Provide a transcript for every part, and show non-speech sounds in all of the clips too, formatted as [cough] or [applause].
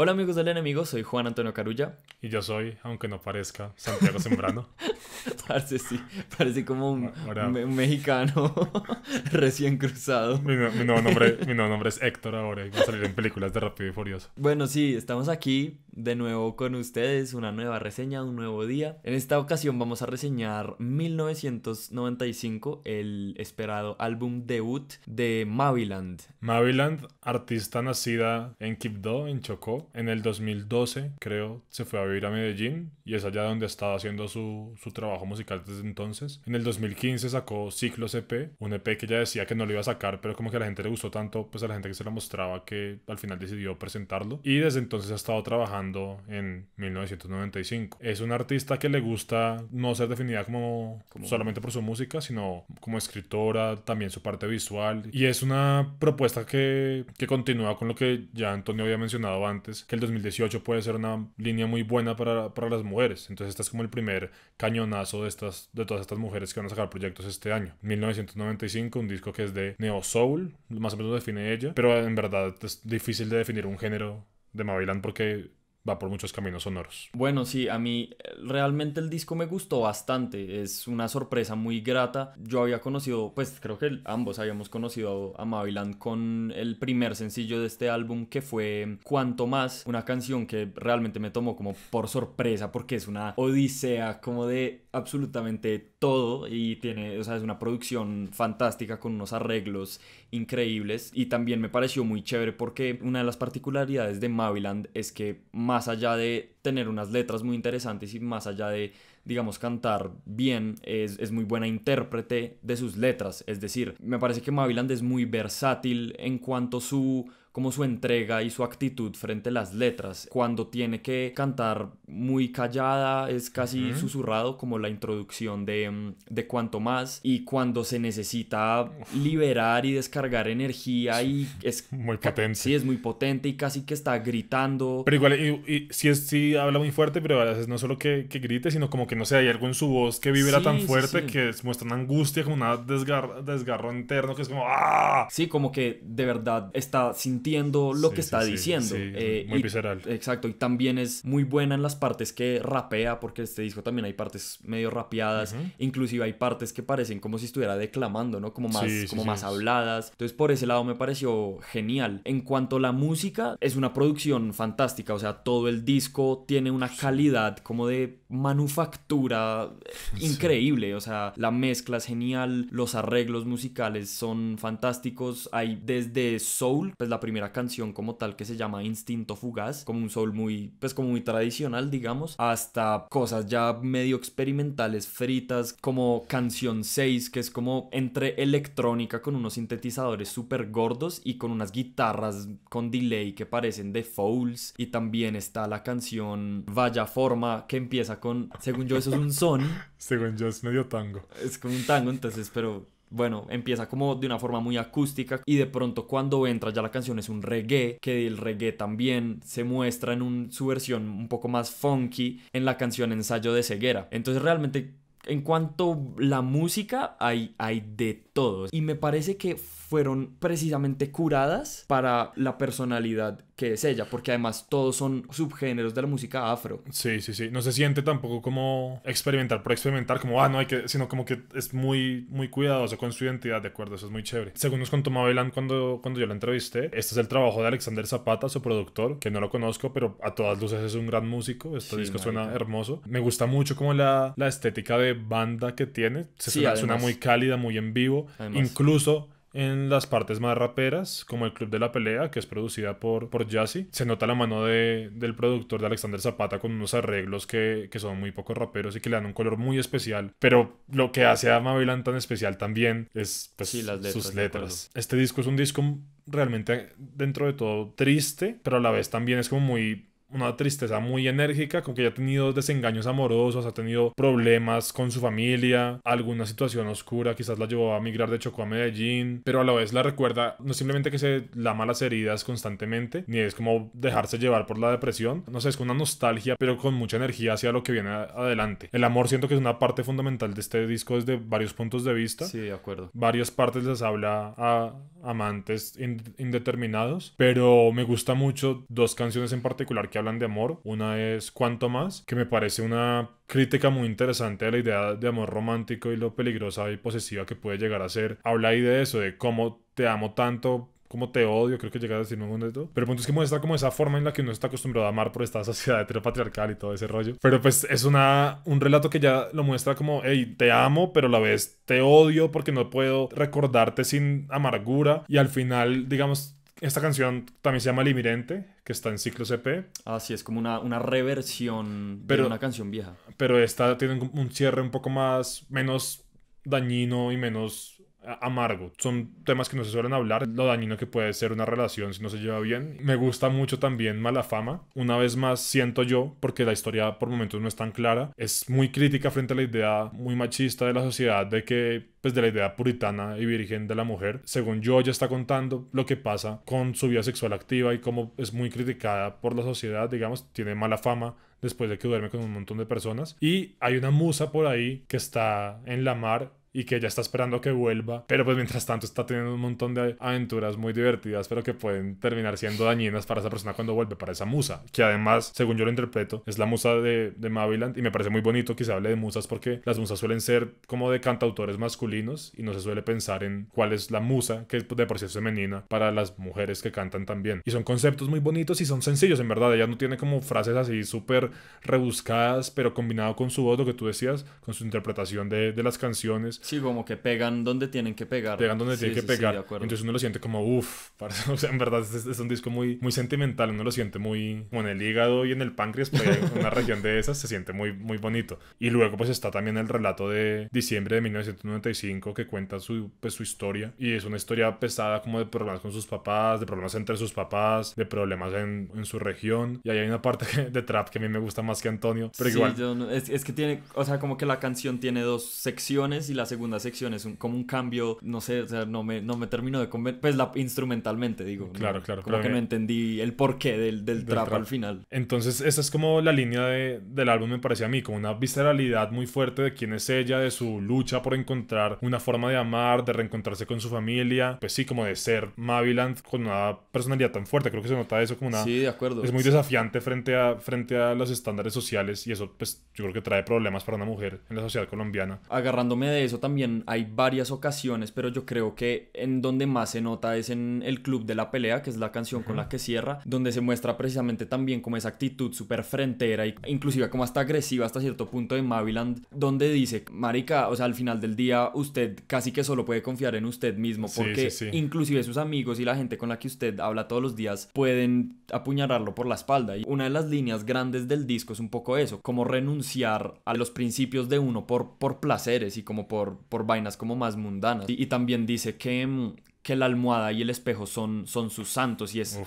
Hola amigos del enemigo, soy Juan Antonio Carulla. Y yo soy, aunque no parezca, Santiago Sembrano. [laughs] parece, sí, parece como un, ah, mexicano [laughs] recién cruzado. Mi, nuevo nombre, mi nombre es Héctor ahora y va a salir en películas de Rápido y Furioso. Bueno, sí, estamos aquí de nuevo con ustedes, una nueva reseña, un nuevo día. En esta ocasión vamos a reseñar 1995, el esperado álbum debut de Maviland. Maviland, artista nacida en Quibdó, en Chocó, en el 2012 creo, se fue a vivir a Medellín y es allá donde estaba haciendo su, trabajo musical desde entonces. En el 2015 sacó Ciclos EP, un EP que ya decía que no lo iba a sacar, pero como que a la gente le gustó tanto, pues a la gente que se lo mostraba que al final decidió presentarlo. Y desde entonces ha estado trabajando en 1995. Es una artista que le gusta no ser definida como, solamente por su música, sino como escritora, también su parte visual. Y es una propuesta que, que continúa con lo que ya Antonio había mencionado antes, que el 2018 puede ser una línea muy buena para, para las mujeres. Entonces este es como el primer cañonazo de, estas, de todas estas mujeres que van a sacar proyectos este año. 1995, un disco que es de Neo Soul, más o menos define ella, pero en verdad es difícil de definir un género de Maviland porque va por muchos caminos sonoros. Bueno, sí, a mí eh, realmente el disco me gustó bastante, es una sorpresa muy grata. Yo había conocido, pues creo que ambos habíamos conocido a Maviland con el primer sencillo de este álbum que fue Cuanto más, una canción que realmente me tomó como por sorpresa porque es una odisea como de absolutamente todo y tiene, o sea, es una producción fantástica con unos arreglos increíbles y también me pareció muy chévere porque una de las particularidades de Maviland es que más allá de tener unas letras muy interesantes y más allá de, digamos, cantar bien, es, muy buena intérprete de sus letras, es decir, me parece que Maviland es muy versátil en cuanto a su como su entrega y su actitud frente a las letras. Cuando tiene que cantar muy callada, es casi susurrado, como la introducción de, mm, de Cuanto Más. Y cuando se necesita liberar y descargar energía y [laughs] es... Muy potente. Sí, es muy potente y casi que está gritando. Pero igual, y, si sí, es, habla muy fuerte, pero a veces no solo que, que grite, sino como que no sé, hay algo en su voz que vibra tan fuerte que muestra una angustia, como una desgarro, desgarro interno que es como ¡ah! Sí, como que de verdad está sintiendo lo que está diciendo. muy eh, visceral. Exacto, y también es muy buena en las partes que rapea, porque este disco también hay partes medio rapeadas, inclusive hay partes que parecen como si estuviera declamando, ¿no? Como más, como más habladas. Entonces por ese lado me pareció genial. En cuanto a la música, es una producción fantástica, o sea, todo el disco tiene una calidad como de manufactura eh, [laughs] increíble, o sea, la mezcla es genial, los arreglos musicales son fantásticos, hay desde soul, pues la primera canción como tal que se llama Instinto Fugaz, como un soul muy, pues como muy tradicional, digamos, hasta cosas ya medio experimentales, fritas, como canción 6, que es como entre electrónica con unos sintetizadores súper gordos y con unas guitarras con delay que parecen de fouls, y también está la canción Vaya Forma, que empieza con, según yo eso es un son. [laughs] según yo es medio tango. Es como un tango, entonces, pero bueno, empieza como de una forma muy acústica y de pronto cuando entra ya la canción es un reggae, que el reggae también se muestra en su versión un poco más funky en la canción Ensayo de Ceguera. Entonces realmente en cuanto la música hay, hay de todos y me parece que fueron precisamente curadas para la personalidad que es ella, porque además todos son subgéneros de la música afro. Sí, sí, sí. No se siente tampoco como experimentar por experimentar, como, ah, no hay que, sino como que es muy, muy cuidadoso con su identidad, ¿de acuerdo? Eso es muy chévere. Según nos contó Mabelan cuando, cuando yo la entrevisté, este es el trabajo de Alexander Zapata, su productor, que no lo conozco, pero a todas luces es un gran músico. Este disco suena hermoso. Me gusta mucho como la, la estética de banda que tiene. Se sí, suena, muy cálida, muy en vivo. Incluso en las partes más raperas, como el Club de la Pelea, que es producida por, por Se nota la mano de, del productor de Alexander Zapata con unos arreglos que, son muy pocos raperos y que le dan un color muy especial. Pero lo que hace a Mavilan tan especial también es pues, sus letras. Este disco es un disco realmente dentro de todo triste, pero a la vez también es como muy una tristeza muy enérgica, con que ya ha tenido desengaños amorosos, ha tenido problemas con su familia, alguna situación oscura, quizás la llevó a migrar de Chocó a Medellín, pero a la vez la recuerda no simplemente que se lama las heridas constantemente, ni es como dejarse llevar por la depresión, no sé, es con una nostalgia, pero con mucha energía hacia lo que viene adelante. El amor siento que es una parte fundamental de este disco desde varios puntos de vista. Sí, de acuerdo. Varias partes les habla a amantes indeterminados, pero me gusta mucho dos canciones en particular que hablan de amor. Una es cuanto más, que me parece una crítica muy interesante a la idea de amor romántico y lo peligrosa y posesiva que puede llegar a ser. Habla ahí de eso, de cómo te amo tanto, cómo te odio, creo que llega a decir un momento. Pero el punto es que muestra como esa forma en la que uno está acostumbrado a amar por esta sociedad [laughs] patriarcal y todo ese rollo. Pero pues es una, un relato que ya lo muestra como, hey, te amo, pero a la vez te odio porque no puedo recordarte sin amargura. Y al final, digamos, esta canción también se llama Limirente, que está en ciclo CP. Ah, sí, es como una, reversión de una canción vieja. Pero esta tiene un cierre un poco más, menos dañino y menos amargo. Son temas que no se suelen hablar, lo dañino que puede ser una relación si no se lleva bien. Me gusta mucho también Mala Fama. Una vez más siento yo, porque la historia por momentos no es tan clara, es muy crítica frente a la idea muy machista de la sociedad de que pues de la idea puritana y virgen de la mujer. Según yo, ya está contando lo que pasa con su vida sexual activa y cómo es muy criticada por la sociedad, digamos, tiene mala fama después de que duerme con un montón de personas. Y hay una musa por ahí que está en la mar y que ella está esperando que vuelva, pero pues mientras tanto está teniendo un montón de aventuras muy divertidas, pero que pueden terminar siendo dañinas para esa persona cuando vuelve, para esa musa, que además, según yo lo interpreto, es la musa de, de Maviland y me parece muy bonito que se hable de musas porque las musas suelen ser como de cantautores masculinos y no se suele pensar en cuál es la musa, que es de por sí es femenina, para las mujeres que cantan también. Y son conceptos muy bonitos y son sencillos, en verdad, ella no tiene como frases así súper rebuscadas, pero combinado con su voz, lo que tú decías, con su interpretación de, de las canciones, Sí, como que pegan donde tienen que pegar. Pegan donde tienen que pegar. Entonces uno lo siente como, uff, [laughs] o sea, en verdad es, un disco muy, muy sentimental, uno lo siente muy, como en el hígado y en el páncreas, pues, [laughs] una región de esas se siente muy, muy bonito. Y luego pues está también el relato de diciembre de 1995 que cuenta su, pues, su historia y es una historia pesada como de problemas con sus papás, de problemas entre sus papás, de problemas en, en su región. Y ahí hay una parte [laughs] de trap que a mí me gusta más que Antonio, pero igual. es, es que tiene, o sea, como que la canción tiene dos secciones y las segunda sección es un, como un cambio, no sé, no me, no me termino de convencer, pues la, instrumentalmente digo. Claro, claro. que no entendí el porqué del, del, al final. Entonces, esa es como la línea de, del álbum, me parecía a mí, como una visceralidad muy fuerte de quién es ella, de su lucha por encontrar una forma de amar, de reencontrarse con su familia, pues sí, como de ser Maviland con una personalidad tan fuerte, creo que se nota eso como una... Sí, de acuerdo. Es muy desafiante frente a, frente a los estándares sociales y eso, pues yo creo que trae problemas para una mujer en la sociedad colombiana. Agarrándome de eso también hay varias ocasiones, pero yo creo que en donde más se nota es en El Club de la Pelea, que es la canción con la que cierra, donde se muestra precisamente también como esa actitud súper frentera e inclusive como hasta agresiva hasta cierto punto de Maviland, donde dice, marica, o sea, al final del día usted casi que solo puede confiar en usted mismo, porque inclusive sus amigos y la gente con la que usted habla todos los días pueden apuñalarlo por la espalda. Y una de las líneas grandes del disco es un poco eso, como renunciar a los principios de uno por, por placeres y como por por, vainas como más mundanas. Y, también dice que, mm, que la almohada y el espejo son, son sus santos y es,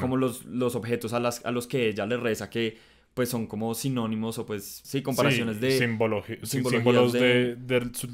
como los, objetos a, a los que ella le reza que pues son como sinónimos o pues sí, comparaciones de símbolos de,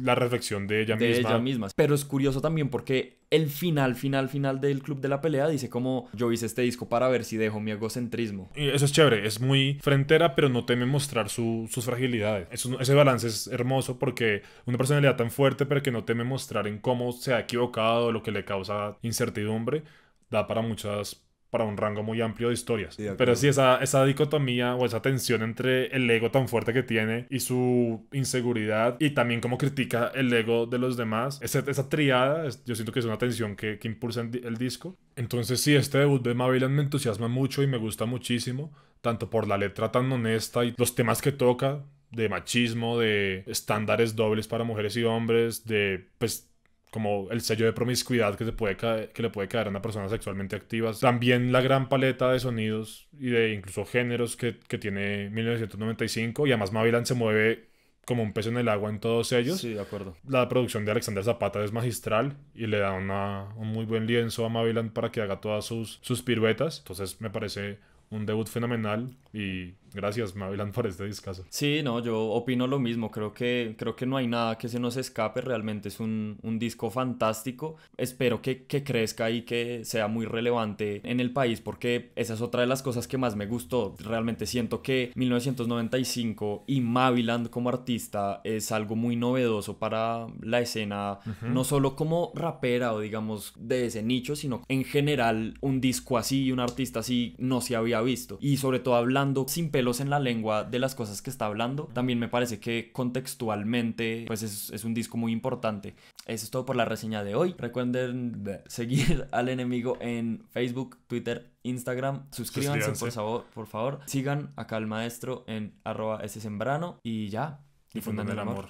la reflexión de ella de misma. Ella Pero es curioso también porque el final, final, final del club de la pelea dice como yo hice este disco para ver si dejo mi egocentrismo. Y eso es chévere, es muy frentera, pero no teme mostrar su, sus fragilidades. ese balance es hermoso porque una personalidad tan fuerte, pero que no teme mostrar en cómo se ha equivocado, lo que le causa incertidumbre, da para muchas para un rango muy amplio de historias. Pero sí, esa, esa dicotomía o esa tensión entre el ego tan fuerte que tiene y su inseguridad y también cómo critica el ego de los demás, esa, esa triada, yo siento que es una tensión que, que impulsa el, disco. Entonces sí, este debut de Mavilan me entusiasma mucho y me gusta muchísimo, tanto por la letra tan honesta y los temas que toca, de machismo, de estándares dobles para mujeres y hombres, de pues como el sello de promiscuidad que, se puede que le puede caer a una persona sexualmente activa. También la gran paleta de sonidos y de incluso géneros que, tiene 1995. Y además Mavilan se mueve como un pez en el agua en todos ellos. Sí, de acuerdo. La producción de Alexander Zapata es magistral y le da una, un muy buen lienzo a Mavilan para que haga todas sus, sus piruetas. Entonces me parece un debut fenomenal y gracias Maviland por este discazo. Sí, no, yo opino lo mismo, creo que, creo que no hay nada que se nos escape, realmente es un, un disco fantástico, espero que, que, crezca y que sea muy relevante en el país porque esa es otra de las cosas que más me gustó, realmente siento que 1995 y Maviland como artista es algo muy novedoso para la escena, no solo como rapera o digamos de ese nicho, sino en general un disco así y un artista así no se había visto y sobre todo hablando sin pelo en la lengua de las cosas que está hablando. También me parece que contextualmente, pues es, un disco muy importante. Eso es todo por la reseña de hoy. Recuerden seguir [laughs] al enemigo en Facebook, Twitter, Instagram. Suscríbanse, por favor, por favor. Sigan acá al maestro en arroba sembrano y ya. Difundan el amor.